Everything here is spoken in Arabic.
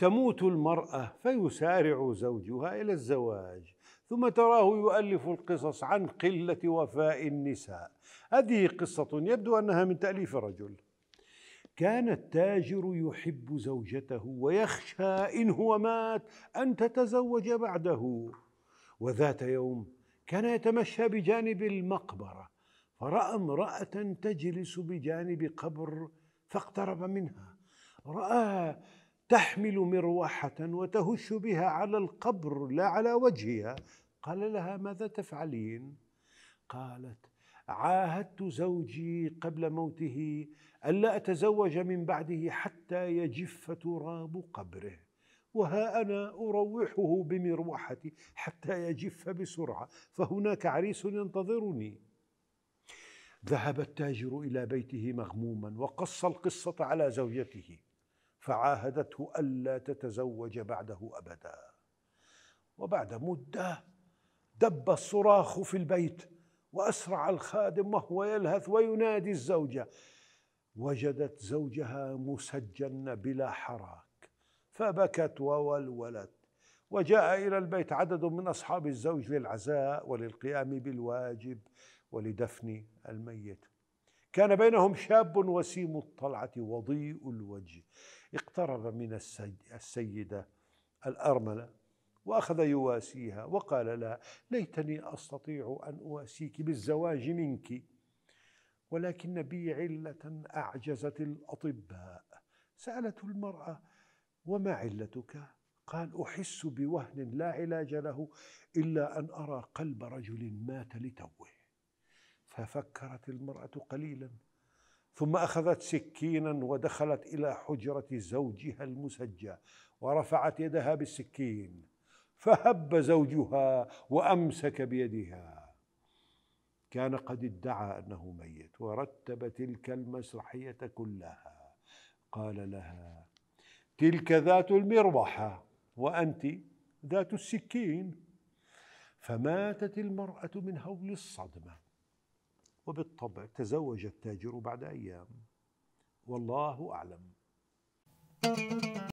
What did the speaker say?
تموت المرأة فيسارع زوجها إلى الزواج ثم تراه يؤلف القصص عن قلة وفاء النساء هذه قصة يبدو أنها من تأليف رجل كان التاجر يحب زوجته ويخشى إن هو مات أن تتزوج بعده وذات يوم كان يتمشى بجانب المقبرة فرأى امرأة تجلس بجانب قبر فاقترب منها رأى تحمل مروحة وتهش بها على القبر لا على وجهها قال لها ماذا تفعلين؟ قالت عاهدت زوجي قبل موته ألا أتزوج من بعده حتى يجف تراب قبره وها أنا أروحه بمروحتي حتى يجف بسرعة فهناك عريس ينتظرني ذهب التاجر إلى بيته مغموما وقص القصة على زوجته فعاهدته ألا تتزوج بعده أبدا وبعد مدة دب الصراخ في البيت وأسرع الخادم وهو يلهث وينادي الزوجة وجدت زوجها مسجن بلا حراك فبكت وولولت وجاء إلى البيت عدد من أصحاب الزوج للعزاء وللقيام بالواجب ولدفن الميت كان بينهم شاب وسيم الطلعة وضيء الوجه اقترب من السيدة الأرملة وأخذ يواسيها وقال لها ليتني أستطيع أن أواسيك بالزواج منك ولكن بي علة أعجزت الأطباء سألته المرأة وما علتك؟ قال أحس بوهن لا علاج له إلا أن أرى قلب رجل مات لتوه ففكرت المرأة قليلا ثم أخذت سكينا ودخلت إلى حجرة زوجها المسجى ورفعت يدها بالسكين فهب زوجها وأمسك بيدها كان قد ادعى أنه ميت ورتب تلك المسرحية كلها قال لها تلك ذات المروحة وأنت ذات السكين فماتت المرأة من هول الصدمة وبالطبع تزوج التاجر بعد أيام والله أعلم